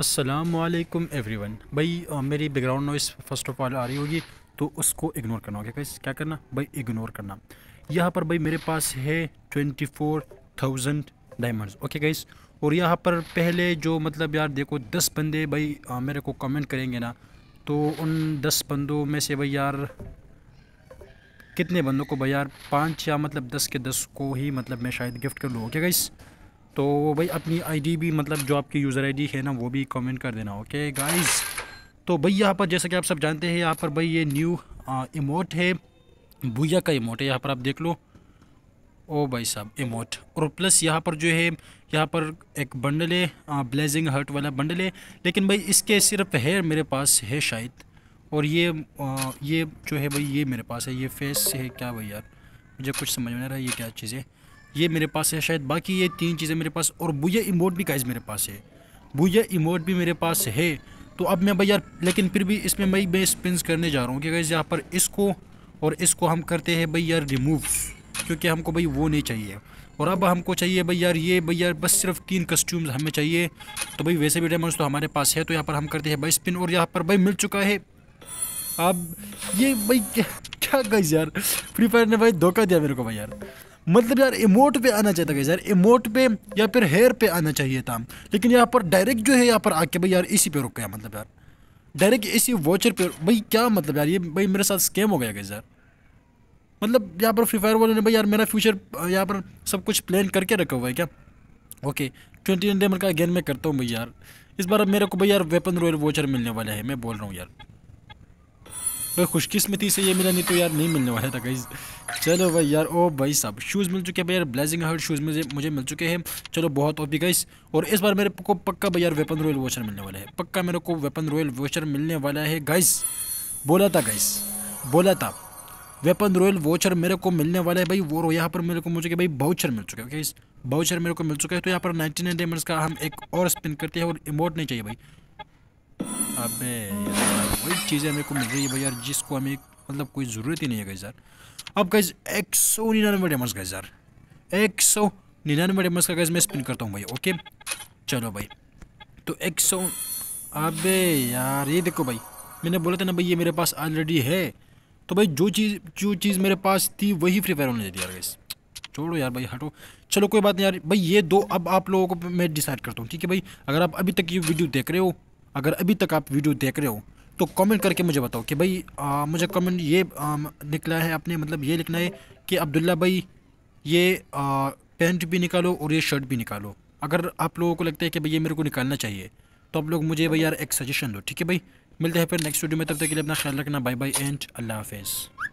असलकम every one भाई आ, मेरी background noise first of all आ रही होगी तो उसको इग्नोर करना होगा okay, क्या करना भाई इग्नोर करना यहाँ पर भाई मेरे पास है twenty four thousand diamonds okay guys और यहाँ पर पहले जो मतलब यार देखो दस बंदे भाई आ, मेरे को कमेंट करेंगे ना तो उन दस बंदों में से भाई यार कितने बंदों को भाई यार पाँच या मतलब दस के दस को ही मतलब मैं शायद गिफ्ट कर लूँ ओके गाइस तो भाई अपनी आईडी भी मतलब जो आपकी यूज़र आईडी है ना वो भी कमेंट कर देना ओके गाइस तो भाई यहाँ पर जैसा कि आप सब जानते हैं यहाँ पर भाई ये न्यू इमोट है भूया का इमोट है यहाँ पर आप देख लो ओ भाई साहब इमोट और प्लस यहाँ पर जो है यहाँ पर एक बंडल है ब्लेजिंग हर्ट वाला बंडल है लेकिन भाई इसके सिर्फ है मेरे पास है शायद और ये आ, ये जो है भाई ये मेरे पास है ये फेस है क्या भाई यार मुझे कुछ समझ में नहीं रहा ये क्या चीज़ है ये मेरे पास है शायद बाकी ये तीन चीज़ें मेरे पास और भूया इमोट भी काइज मेरे पास है भूया इमोट भी मेरे पास है तो अब मैं भाई यार लेकिन फिर भी इसमें मैं मैं स्पिन करने जा रहा हूँ कि गाइज यहाँ पर इसको और इसको हम करते हैं भाई यार रिमूव क्योंकि हमको भाई वो नहीं चाहिए और अब हमको चाहिए भाई यार ये भाई यार बस सिर्फ तीन कस्ट्यूम्स हमें चाहिए तो भाई वैसे भी डायमंड्स तो हमारे पास है तो यहाँ पर हम करते हैं भाई स्पिन और यहाँ पर भाई मिल चुका है अब ये भाई क्या गई यार फ्री फायर ने भाई धोखा दिया मेरे को भाई यार मतलब यार इमोट पे आना चाहिए था यार इमोट पे या फिर हेयर पे आना चाहिए था लेकिन यहाँ पर डायरेक्ट जो है यहाँ पर आके भाई यार इसी पे रुक गया मतलब यार डायरेक्ट इसी वॉचर पे भाई क्या मतलब यार ये भाई मेरे साथ स्कैम हो गया यार मतलब यहाँ पर फ्री फायर वालों ने भाई यार मेरा फ्यूचर यहाँ पर सब कुछ प्लान करके रखा हुआ है क्या ओके ट्वेंटी नाइन डेमर का गेन मैं करता हूँ भाई यार इस बार मेरे को भाई यार वेपन रॉयल वॉचर मिलने वाला है मैं बोल रहा हूँ यार भाई खुशकिस्मती से ये मिला नहीं तो यार नहीं मिलने वाला था गाइज चलो भाई यार ओ भाई साहब शूज़ मिल चुके हैं भाई यार ब्लेजिंग हर्ट शूज़ मुझे मुझे मिल चुके हैं चलो बहुत ओपी गई गाइस और इस बार मेरे को पक्का भाई यार वेपन रॉयल वॉचर मिलने वाला है पक्का मेरे को वेपन रॉयल वॉचर मिलने वाला है गाइस बोला था गाइस बोला था वेपन रॉयल वॉचर मेरे को मिलने वाला है भाई वो यहाँ पर मेरे को मुझे भाई बाउचर मिल चुके हैं ओके बाउचर मेरे को मिल चुका है तो यहाँ पर नाइनटी नाइन का हम एक और स्पिन करते हैं और इमोट नहीं चाहिए भाई अबे यार वही चीज़ें मेरे को मिल रही है भाई यार जिसको हमें मतलब कोई ज़रूरत ही नहीं है गई यार अब गई एक सौ निन्यानवे डेमस गए यार एक सौ निन्यानवे डेमस का गैस मैं स्पिन करता हूँ भाई ओके चलो भाई तो एक सौ अब यार ये देखो भाई मैंने बोला था ना भाई ये मेरे पास ऑलरेडी है तो भाई जो चीज़ जो चीज़ मेरे पास थी वही फ्री फायर होने दे यार गैस छोड़ो यार भाई हटो चलो कोई बात नहीं यार भाई ये दो अब आप लोगों को मैं डिसाइड करता हूँ ठीक है भाई अगर आप अभी तक ये वीडियो देख रहे हो अगर अभी तक आप वीडियो देख रहे हो तो कमेंट करके मुझे बताओ कि भाई आ, मुझे कमेंट ये आ, निकला है आपने मतलब ये लिखना है कि अब्दुल्ला भाई ये पेंट पैंट भी निकालो और ये शर्ट भी निकालो अगर आप लोगों को लगता है कि भाई ये मेरे को निकालना चाहिए तो आप लोग मुझे भाई यार एक सजेशन दो ठीक है भाई मिलते हैं फिर नेक्स्ट वीडियो में तब तक के लिए अपना ख्याल रखना बाय बाय एंड अल्लाह हाफिज़